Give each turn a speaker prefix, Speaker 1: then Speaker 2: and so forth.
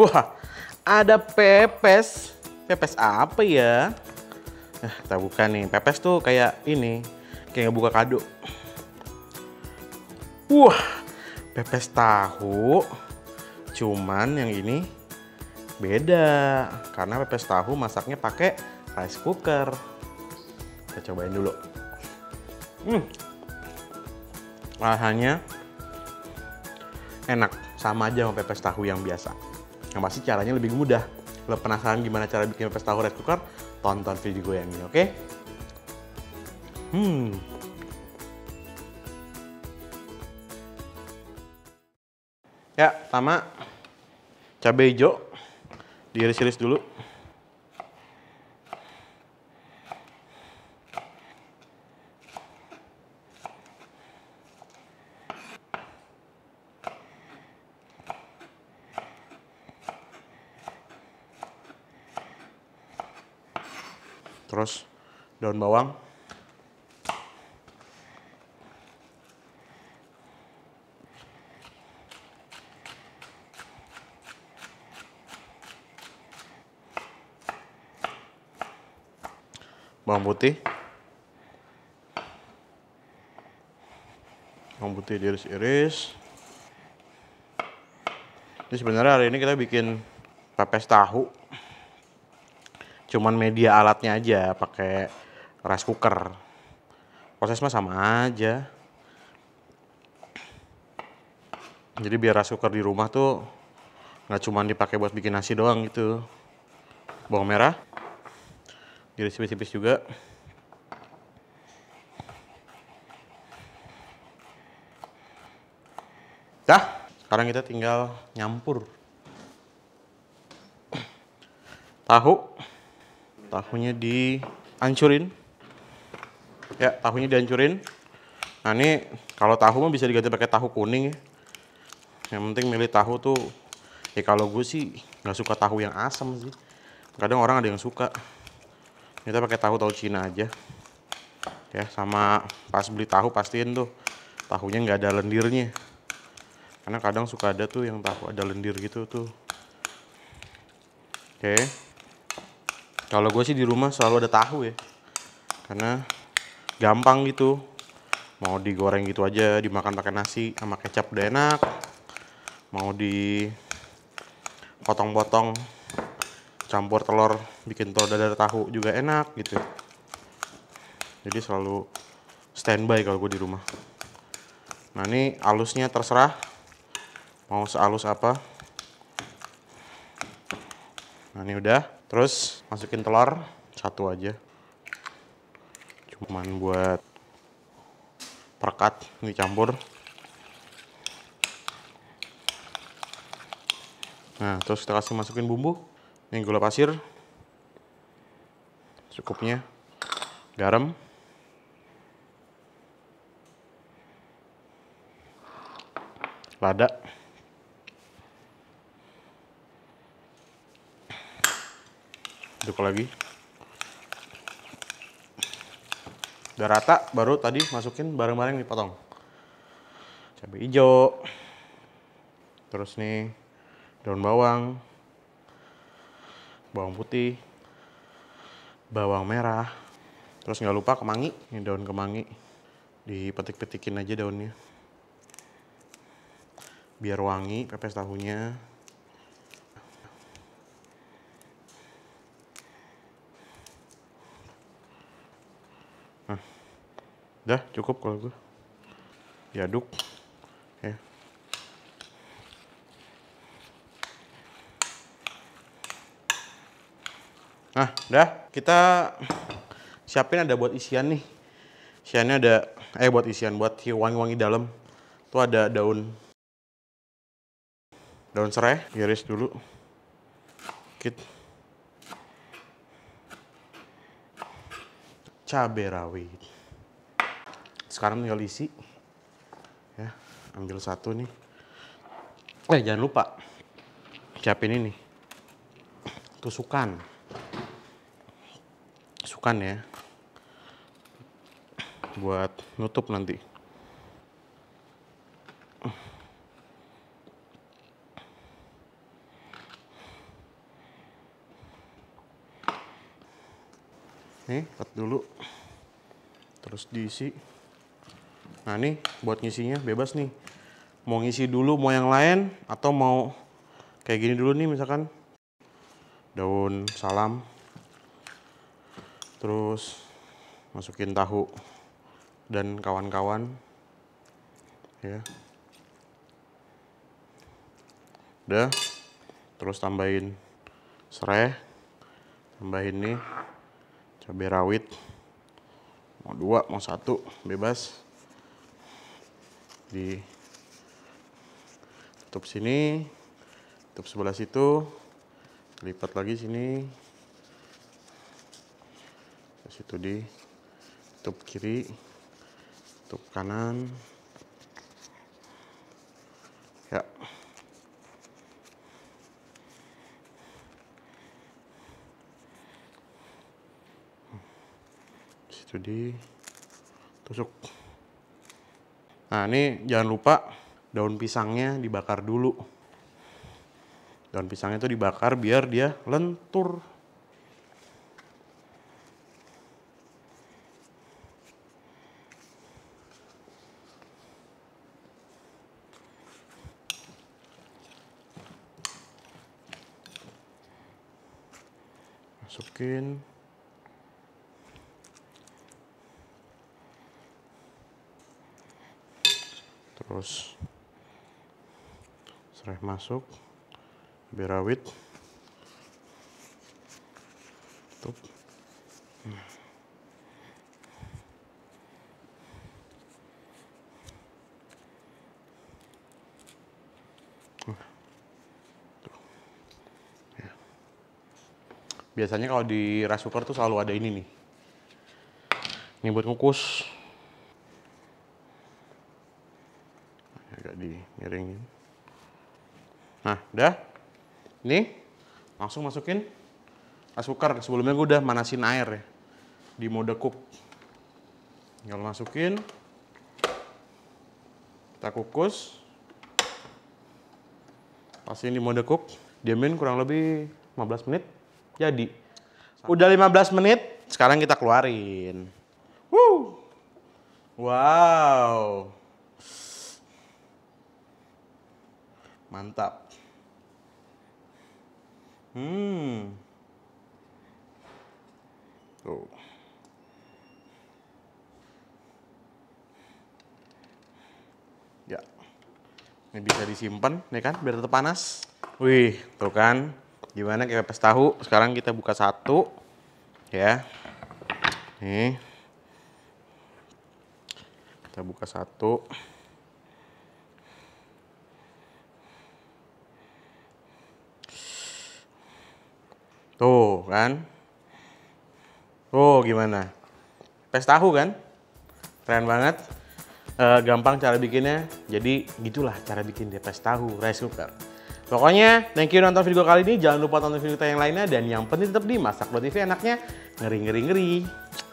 Speaker 1: Wah, ada pepes. Pepes apa ya? Eh, kita buka nih. Pepes tuh kayak ini, kayak ngebuka kado. Wah, pepes tahu. Cuman yang ini beda karena pepes tahu masaknya pakai rice cooker. Kita cobain dulu. Hmm. Rasanya enak, sama aja sama pepes tahu yang biasa yang pasti caranya lebih mudah lo penasaran gimana cara bikin pes tahu red cooker tonton video gue yang ini oke okay? hmm Ya, pertama cabai hijau diiris-iris dulu. terus daun bawang bawang putih bawang putih diiris-iris ini sebenarnya hari ini kita bikin pepes tahu cuman media alatnya aja pakai rice cooker prosesnya sama aja jadi biar rice cooker di rumah tuh nggak cuman dipakai buat bikin nasi doang gitu bawang merah jadi tipis-tipis juga dah sekarang kita tinggal nyampur tahu tahunya dihancurin ya tahunya dihancurin nah ini kalau tahu mah bisa diganti pakai tahu kuning ya yang penting milih tahu tuh ya kalau gue sih nggak suka tahu yang asam sih kadang orang ada yang suka kita pakai tahu tahu Cina aja ya sama pas beli tahu pastiin tuh tahunya nggak ada lendirnya karena kadang suka ada tuh yang tahu ada lendir gitu tuh oke okay. Kalau gue sih di rumah selalu ada tahu ya. Karena gampang gitu. Mau digoreng gitu aja, dimakan pakai nasi sama kecap udah enak. Mau di potong-potong campur telur, bikin telur dadar tahu juga enak gitu. Jadi selalu standby kalau gue di rumah. Nah ini alusnya terserah mau sealus apa. Nah ini udah. Terus masukin telur satu aja. Cuman buat perekat dicampur. Nah, terus kita kasih masukin bumbu. Ini gula pasir. Cukupnya. Garam. Lada. aduk lagi udah rata baru tadi masukin bareng-bareng dipotong cabai hijau terus nih daun bawang bawang putih bawang merah terus nggak lupa kemangi ini daun kemangi dipetik-petikin aja daunnya biar wangi pepes tahunya Udah cukup kalau gue. Gitu. Diaduk. Ya. Nah, udah Kita siapin ada buat isian nih. Isiannya ada eh buat isian buat wangi-wangi dalam. Tuh ada daun daun serai, iris dulu. Kit. Cabai rawit sekarang tinggal isi ya ambil satu nih eh jangan lupa siapin ini tusukan tusukan ya buat nutup nanti nih cut dulu terus diisi Nah ini buat ngisinya bebas nih. Mau ngisi dulu mau yang lain atau mau kayak gini dulu nih misalkan. Daun salam. Terus masukin tahu dan kawan-kawan. Ya. Udah. Terus tambahin serai. Tambahin nih cabai rawit. Mau dua, mau satu, bebas di tutup sini tutup sebelah situ lipat lagi sini terus itu di tutup kiri tutup kanan ya situ di tusuk Nah ini jangan lupa daun pisangnya dibakar dulu. Daun pisangnya itu dibakar biar dia lentur. Masukin. terus serai masuk berawit tutup ya. biasanya kalau di rice cooker tuh selalu ada ini nih ini buat ngukus agak dimiringin. Nah, udah. Ini langsung masukin rice cooker. Sebelumnya gue udah manasin air ya di mode cook. Tinggal masukin. Kita kukus. pasti ini mode cook. Diamin kurang lebih 15 menit. Jadi. Udah 15 menit, sekarang kita keluarin. Woo. Wow. Mantap. Hmm. Tuh. Ya. Ini bisa disimpan, ya kan? Biar tetap panas. Wih, tuh kan. Gimana kayak pes tahu? Sekarang kita buka satu. Ya. Nih. Kita buka satu. Tuh kan. tuh gimana? Pes tahu kan? Keren banget. E, gampang cara bikinnya. Jadi gitulah cara bikin dia pes tahu rice cooker. Pokoknya thank you nonton video kali ini. Jangan lupa tonton video kita yang lainnya. Dan yang penting tetap di Masak Pro TV enaknya ngeri-ngeri-ngeri.